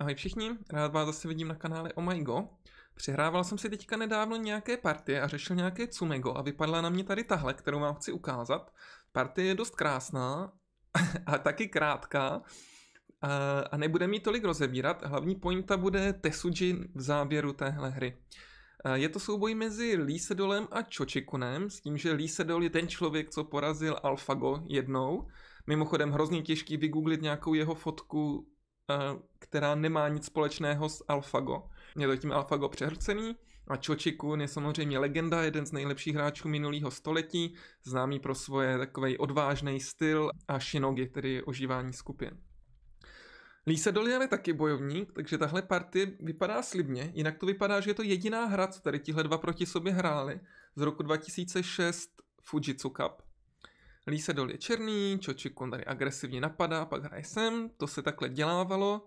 Ahoj všichni, rád vás zase vidím na kanále Oh My Go. Přihrával jsem si teďka nedávno nějaké partie a řešil nějaké Cumego a vypadla na mě tady tahle, kterou vám chci ukázat. Partie je dost krásná a taky krátká a nebude mi tolik rozebírat. Hlavní pointa bude Tesuji v závěru téhle hry. Je to souboj mezi Lísedolem a Čočikunem, s tím, že Lísedol je ten člověk, co porazil AlphaGo jednou. Mimochodem hrozně těžký vygooglit nějakou jeho fotku Eh, která nemá nic společného s AlphaGo. Je to tím AlphaGo přehrcený a Čočikun je samozřejmě legenda, jeden z nejlepších hráčů minulého století, známý pro svoje takový odvážný styl a shinogi, tedy ožívání skupin. Lise Dolian je taky bojovník, takže tahle partie vypadá slibně, jinak to vypadá, že je to jediná hra, co tady tihle dva proti sobě hráli z roku 2006 Fujitsu Cup. Dol je černý, Čočikon tady agresivně napadá, pak hraje sem, to se takhle dělávalo.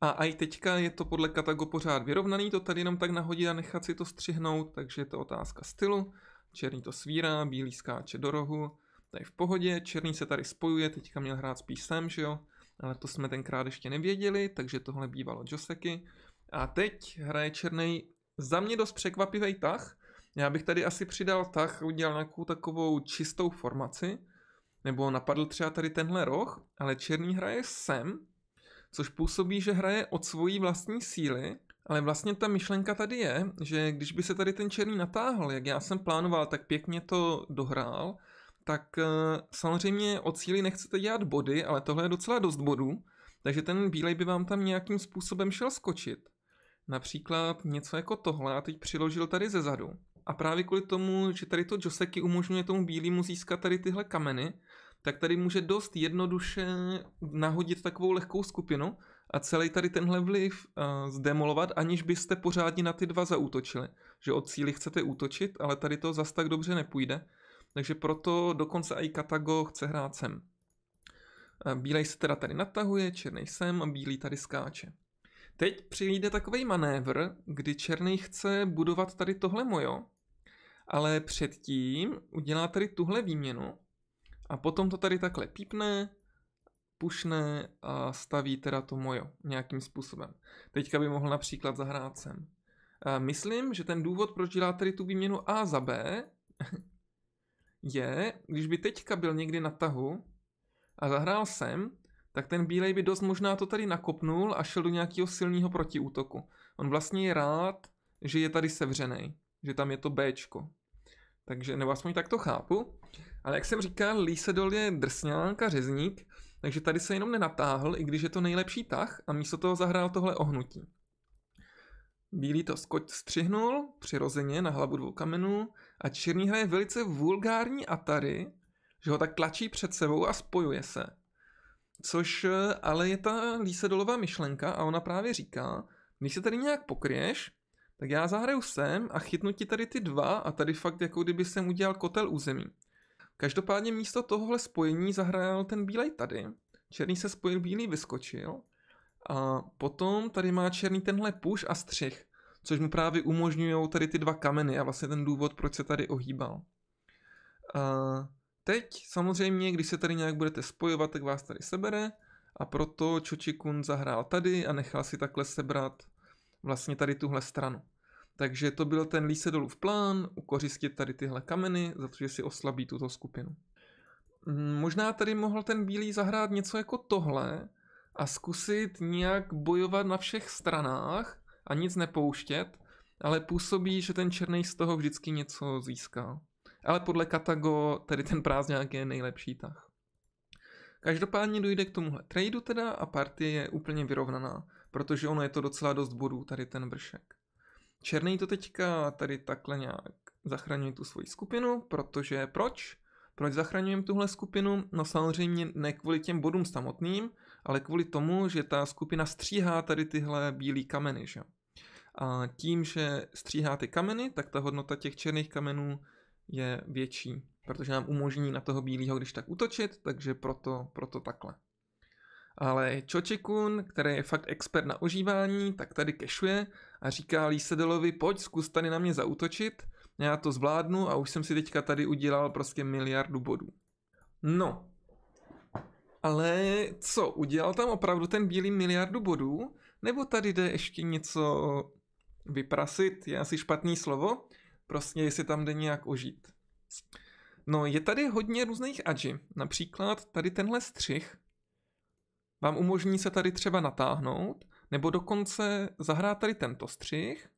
A i teďka je to podle Katago pořád vyrovnaný, to tady jenom tak nahodit a nechat si to střihnout, takže je to otázka stylu. Černý to svírá, bílý skáče do rohu, tady v pohodě, černý se tady spojuje, teďka měl hrát spíš sem, že jo? Ale to jsme tenkrát ještě nevěděli, takže tohle bývalo Joseky. A teď hraje černý za mě dost překvapivý tah. Já bych tady asi přidal tah, udělal nějakou takovou čistou formaci, nebo napadl třeba tady tenhle roh, ale černý hraje sem, což působí, že hraje od svojí vlastní síly, ale vlastně ta myšlenka tady je, že když by se tady ten černý natáhl, jak já jsem plánoval, tak pěkně to dohrál, tak eh, samozřejmě od síly nechcete dělat body, ale tohle je docela dost bodů, takže ten bílej by vám tam nějakým způsobem šel skočit. Například něco jako tohle a teď přiložil tady ze zadu. A právě kvůli tomu, že tady to joseky umožňuje tomu bílému získat tady tyhle kameny, tak tady může dost jednoduše nahodit takovou lehkou skupinu a celý tady tenhle vliv uh, zdemolovat, aniž byste pořádně na ty dva zaútočili. Že od cíly chcete útočit, ale tady to zas tak dobře nepůjde. Takže proto dokonce i Katago chce hrát sem. Eh, bílej se teda tady natahuje, černý sem a bílý tady skáče. Teď přijde takový manévr, kdy černý chce budovat tady tohle mojo, ale předtím udělá tady tuhle výměnu a potom to tady takhle pípne, pušne a staví teda to mojo nějakým způsobem. Teďka by mohl například zahrát sem. A myslím, že ten důvod, proč dělá tady tu výměnu A za B, je, když by teďka byl někdy na tahu a zahrál sem, tak ten bílej by dost možná to tady nakopnul a šel do nějakého silného protiútoku. On vlastně je rád, že je tady sevřený, že tam je to Bčko. Takže, nebo aspoň tak to chápu. Ale jak jsem říkal, Lísedol je drsňák a řezník, takže tady se jenom nenatáhl, i když je to nejlepší tah a místo toho zahrál tohle ohnutí. Bílý to skoč střihnul, přirozeně na hlavu dvou kamenů a černý hraje velice vulgární atary, že ho tak tlačí před sebou a spojuje se. Což eh, ale je ta Lísedolová myšlenka a ona právě říká, když se tady nějak pokryješ, tak já zahraju sem a chytnu ti tady ty dva a tady fakt jako kdyby jsem udělal kotel území. Každopádně místo tohohle spojení zahrál ten bílej tady, černý se spojil, bílý vyskočil a potom tady má černý tenhle puš a střih, což mu právě umožňují tady ty dva kameny a vlastně ten důvod, proč se tady ohýbal. A teď samozřejmě, když se tady nějak budete spojovat, tak vás tady sebere a proto Čočikun zahrál tady a nechal si takhle sebrat vlastně tady tuhle stranu. Takže to byl ten líse dolů v plán, ukořistit tady tyhle kameny, za to, že si oslabí tuto skupinu. Mm, možná tady mohl ten bílý zahrát něco jako tohle a zkusit nějak bojovat na všech stranách a nic nepouštět, ale působí, že ten černý z toho vždycky něco získá. Ale podle Katago tady ten prázdňák je nejlepší tah. Každopádně dojde k tomuhle tradu teda a partie je úplně vyrovnaná protože ono je to docela dost bodů, tady ten vršek. Černý to teďka tady takhle nějak zachraňuje tu svoji skupinu, protože proč? Proč zachraňujeme tuhle skupinu? No samozřejmě ne kvůli těm bodům samotným, ale kvůli tomu, že ta skupina stříhá tady tyhle bílé kameny, že? A tím, že stříhá ty kameny, tak ta hodnota těch černých kamenů je větší, protože nám umožní na toho bílého když tak útočit, takže proto, proto takhle. Ale Čočekun, který je fakt expert na ožívání, tak tady kešuje a říká Lísedelovi, pojď zkus tady na mě zautočit, já to zvládnu a už jsem si teďka tady udělal prostě miliardu bodů. No, ale co, udělal tam opravdu ten bílý miliardu bodů? Nebo tady jde ještě něco vyprasit, je asi špatný slovo, prostě jestli tam jde nějak ožít. No, je tady hodně různých adži, například tady tenhle střih, vám umožní se tady třeba natáhnout, nebo dokonce zahrát tady tento střih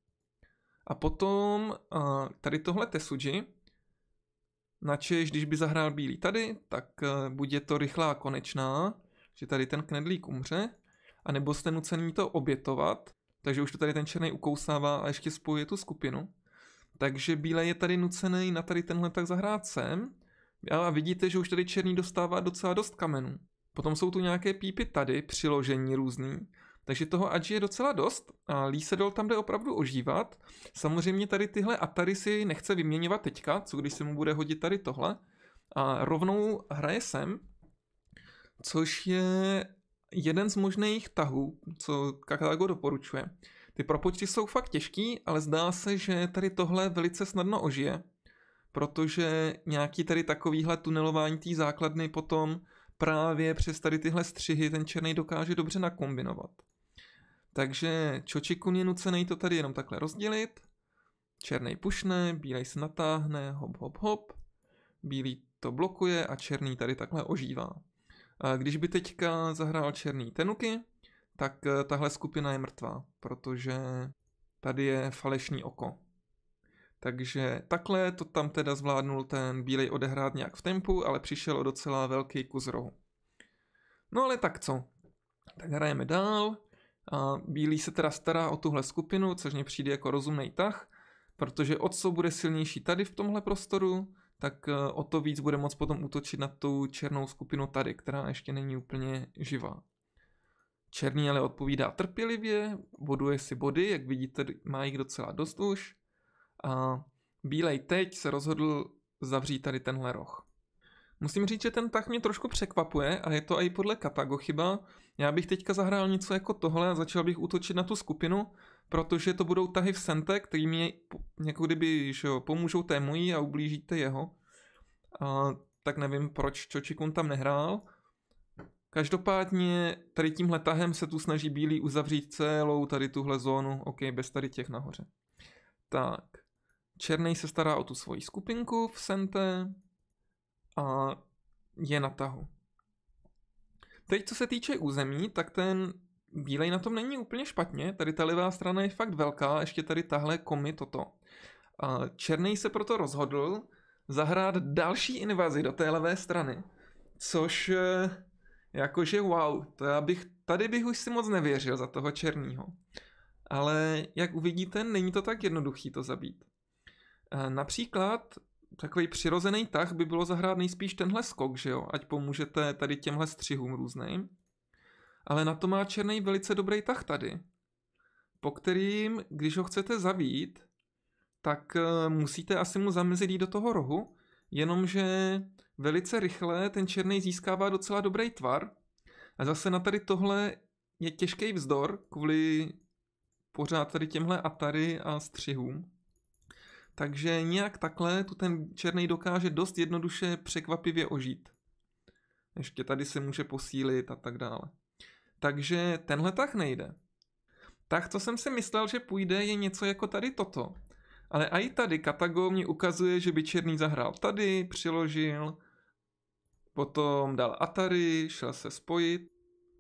a potom tady tohle tesuji, načež když by zahrál bílý tady, tak e, bude to rychlá konečná, že tady ten knedlík umře, a nebo jste nucený to obětovat, takže už to tady ten černý ukousává a ještě spojuje tu skupinu. Takže bílé je tady nucený na tady tenhle tak zahrát sem, a vidíte, že už tady černý dostává docela dost kamenů. Potom jsou tu nějaké pípy tady, přiložení různý. Takže toho Agi je docela dost a Lísedol tam jde opravdu ožívat. Samozřejmě tady tyhle Atari si nechce vyměňovat teďka, co když se mu bude hodit tady tohle. A rovnou hraje sem, což je jeden z možných tahů, co Kakadago doporučuje. Ty propočty jsou fakt těžký, ale zdá se, že tady tohle velice snadno ožije, protože nějaký tady takovýhle tunelování té základny potom právě přes tady tyhle střihy ten černý dokáže dobře nakombinovat. Takže Čočikun je nucený to tady jenom takhle rozdělit. Černý pušne, bílej se natáhne, hop hop hop. Bílý to blokuje a černý tady takhle ožívá. A když by teďka zahrál černý tenuky, tak eh, tahle skupina je mrtvá, protože tady je falešný oko. Takže takhle to tam teda zvládnul ten bílej odehrát nějak v tempu, ale přišel o docela velký kus rohu. No ale tak co? Tak hrajeme dál a bílý se teda stará o tuhle skupinu, což mě přijde jako rozumný tah, protože o co bude silnější tady v tomhle prostoru, tak e, o to víc bude moc potom útočit na tu černou skupinu tady, která ještě není úplně živá. Černý ale odpovídá trpělivě, boduje si body, jak vidíte, má jich docela dost už a Bílej teď se rozhodl zavřít tady tenhle roh. Musím říct, že ten tah mě trošku překvapuje a je to i podle Katago chyba. Já bych teďka zahrál něco jako tohle a začal bych útočit na tu skupinu, protože to budou tahy v sente, který mě jako kdyby že jo, pomůžou té mojí a ublížíte jeho. A, tak nevím, proč Čočikun tam nehrál. Každopádně tady tímhle tahem se tu snaží Bílý uzavřít celou tady tuhle zónu, ok, bez tady těch nahoře. Tak, Černý se stará o tu svoji skupinku v Sente a je na tahu. Teď, co se týče území, tak ten bílej na tom není úplně špatně. Tady ta levá strana je fakt velká, ještě tady tahle komi toto. A Černý se proto rozhodl zahrát další invazi do té levé strany, což eh, jakože wow, to já bych, tady bych už si moc nevěřil za toho černého. Ale jak uvidíte, není to tak jednoduchý to zabít. Eh, například takový přirozený tah by bylo zahrát nejspíš tenhle skok, že jo, ať pomůžete tady těmhle střihům různým. Ale na to má černý velice dobrý tah tady, po kterým, když ho chcete zavít, tak eh, musíte asi mu zamezit jít do toho rohu, jenomže velice rychle ten černý získává docela dobrý tvar a zase na tady tohle je těžký vzdor kvůli pořád tady těmhle atary a střihům. Takže nějak takhle tu ten černý dokáže dost jednoduše překvapivě ožít. Ještě tady se může posílit a tak dále. Takže tenhle tak nejde. Tak co jsem si myslel, že půjde, je něco jako tady toto. Ale i tady Katago mě ukazuje, že by černý zahrál tady, přiložil, potom dal Atari, šel se spojit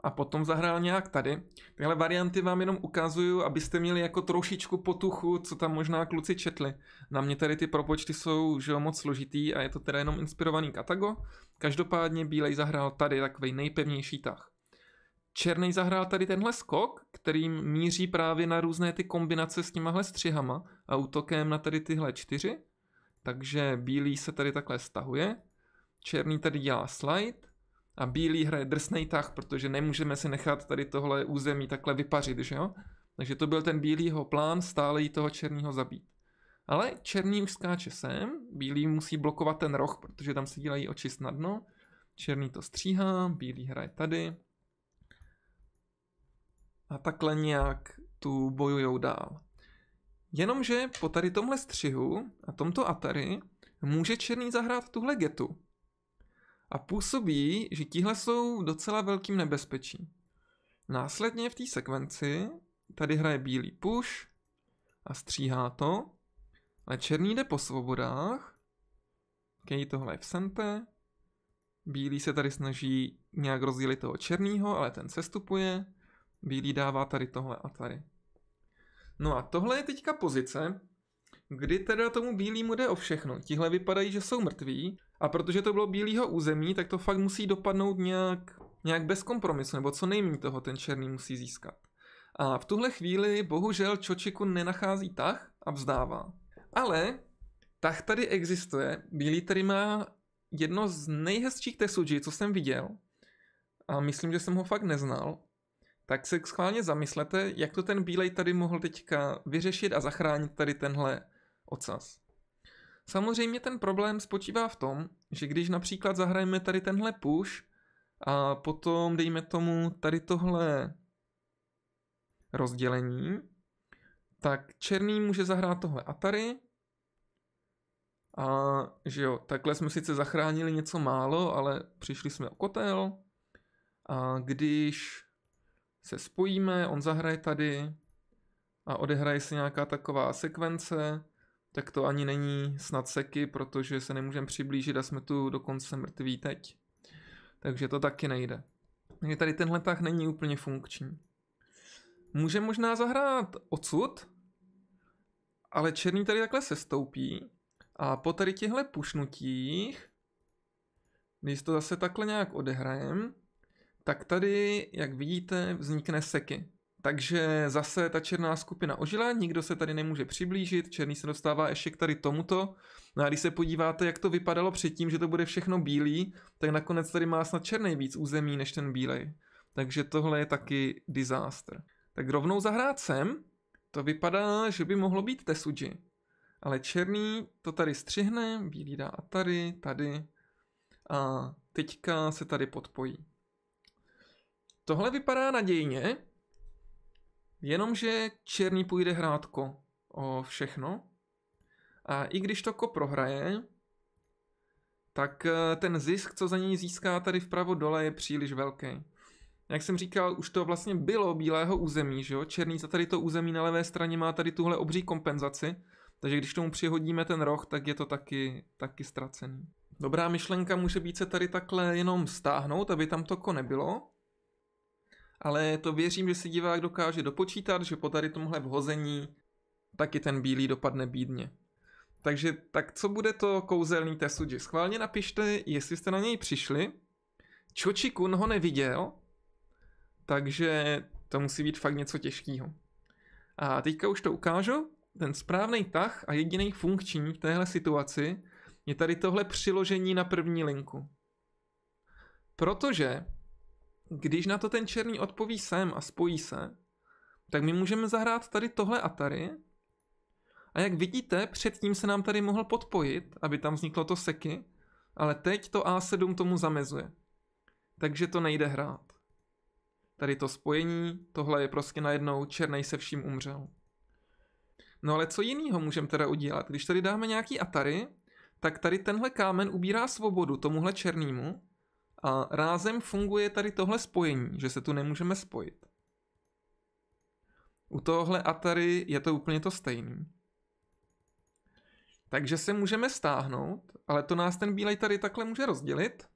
a potom zahrál nějak tady. Tyhle varianty vám jenom ukazuju, abyste měli jako trošičku potuchu, co tam možná kluci četli. Na mě tady ty propočty jsou že jo, moc složitý a je to teda jenom inspirovaný Katago. Každopádně Bílej zahrál tady takový nejpevnější tah. Černý zahrál tady tenhle skok, kterým míří právě na různé ty kombinace s těmahle střihama a útokem na tady tyhle čtyři. Takže bílý se tady takhle stahuje. Černý tady dělá slide a bílý hraje drsný tah, protože nemůžeme si nechat tady tohle území takhle vypařit, že jo? Takže to byl ten bílýho plán stále jí toho černého zabít. Ale černý už skáče sem, bílý musí blokovat ten roh, protože tam se dělají oči snadno. Černý to stříhá, bílý hraje tady. A takhle nějak tu bojujou dál. Jenomže po tady tomhle střihu a tomto Atari může černý zahrát tuhle getu, a působí, že tihle jsou docela velkým nebezpečí. Následně v té sekvenci tady hraje bílý puš a stříhá to, ale černý jde po svobodách, Kej tohle je v Sente, bílý se tady snaží nějak rozdělit toho černýho, ale ten sestupuje, bílý dává tady tohle a tady. No a tohle je teďka pozice, kdy teda tomu bílýmu jde o všechno. Tihle vypadají, že jsou mrtví a protože to bylo bílýho území, tak to fakt musí dopadnout nějak, nějak bez kompromisu, nebo co nejméně toho ten černý musí získat. A v tuhle chvíli bohužel Čočiku nenachází tah a vzdává. Ale tah tady existuje, bílý tady má jedno z nejhezčích tesuji, co jsem viděl, a myslím, že jsem ho fakt neznal, tak se schválně zamyslete, jak to ten bílej tady mohl teďka vyřešit a zachránit tady tenhle ocas. Samozřejmě ten problém spočívá v tom, že když například zahrajeme tady tenhle push a potom dejme tomu tady tohle rozdělení, tak černý může zahrát tohle Atari, a že jo, takhle jsme sice zachránili něco málo, ale přišli jsme o kotel. A když se spojíme, on zahraje tady a odehraje se nějaká taková sekvence, tak to ani není snad seky, protože se nemůžeme přiblížit a jsme tu dokonce mrtví teď. Takže to taky nejde. Takže tady tenhle tah není úplně funkční. Může možná zahrát odsud, ale černý tady takhle se stoupí a po tady těchto pušnutích, když to zase takhle nějak odehrajem, tak tady, jak vidíte, vznikne seky. Takže zase ta černá skupina ožila, nikdo se tady nemůže přiblížit, černý se dostává ještě k tady tomuto. No a když se podíváte, jak to vypadalo předtím, že to bude všechno bílý, tak nakonec tady má snad černý víc území než ten bílej. Takže tohle je taky disaster. Tak rovnou zahrát sem, to vypadá, že by mohlo být Tesuji. Ale černý to tady střihne, bílý dá a tady, tady. A teďka se tady podpojí. Tohle vypadá nadějně, Jenomže Černý půjde hrátko o všechno a i když to Toko prohraje, tak eh, ten zisk, co za něj získá tady vpravo dole, je příliš velký. Jak jsem říkal, už to vlastně bylo bílého území, že jo? Černý za tady to území na levé straně má tady tuhle obří kompenzaci, takže když tomu přihodíme ten roh, tak je to taky, taky ztracený. Dobrá myšlenka může být se tady takhle jenom stáhnout, aby tam toko nebylo, ale to věřím, že si divák dokáže dopočítat, že po tady tomhle vhození taky ten bílý dopadne bídně. Takže tak co bude to kouzelný Tesuji? Schválně napište, jestli jste na něj přišli. Čoči Kun ho neviděl, takže to musí být fakt něco těžkého. A teďka už to ukážu. Ten správný tah a jediný funkční v téhle situaci je tady tohle přiložení na první linku. Protože když na to ten černý odpoví sem a spojí se, tak my můžeme zahrát tady tohle Atari. A jak vidíte, předtím se nám tady mohl podpojit, aby tam vzniklo to seky, ale teď to A7 tomu zamezuje. Takže to nejde hrát. Tady to spojení, tohle je prostě najednou černý se vším umřel. No ale co jiného můžeme teda udělat? Když tady dáme nějaký Atari, tak tady tenhle kámen ubírá svobodu tomuhle černému a rázem funguje tady tohle spojení, že se tu nemůžeme spojit. U tohle Atari je to úplně to stejný. Takže se můžeme stáhnout, ale to nás ten bílej tady takhle může rozdělit.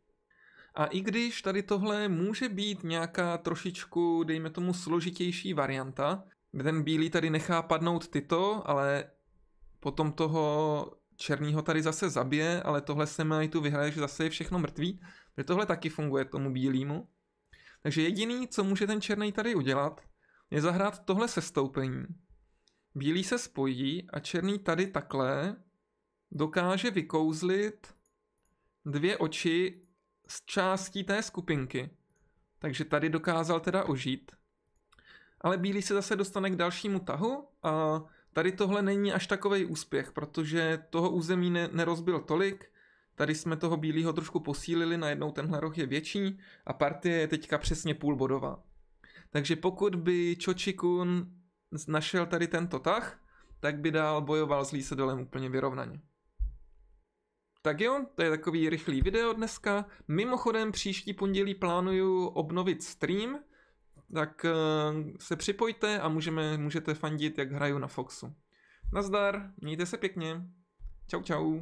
A i když tady tohle může být nějaká trošičku, dejme tomu, složitější varianta, kde ten bílý tady nechá padnout tyto, ale potom toho černího tady zase zabije, ale tohle se mají tu vyhraje, že zase je všechno mrtvý, že tohle taky funguje tomu bílému. Takže jediný, co může ten černý tady udělat, je zahrát tohle sestoupení. Bílý se spojí a černý tady takhle dokáže vykouzlit dvě oči z částí té skupinky. Takže tady dokázal teda ožít. Ale bílý se zase dostane k dalšímu tahu a tady tohle není až takový úspěch, protože toho území ne- nerozbil tolik, Tady jsme toho bílého trošku posílili, najednou tenhle roh je větší a partie je teďka přesně půl bodová. Takže pokud by Čočikun našel tady tento tah, tak by dál bojoval s Lísedolem úplně vyrovnaně. Tak jo, to je takový rychlý video dneska. Mimochodem příští pondělí plánuju obnovit stream, tak eh, se připojte a můžeme, můžete fandit, jak hraju na Foxu. Nazdar, mějte se pěkně. Čau čau.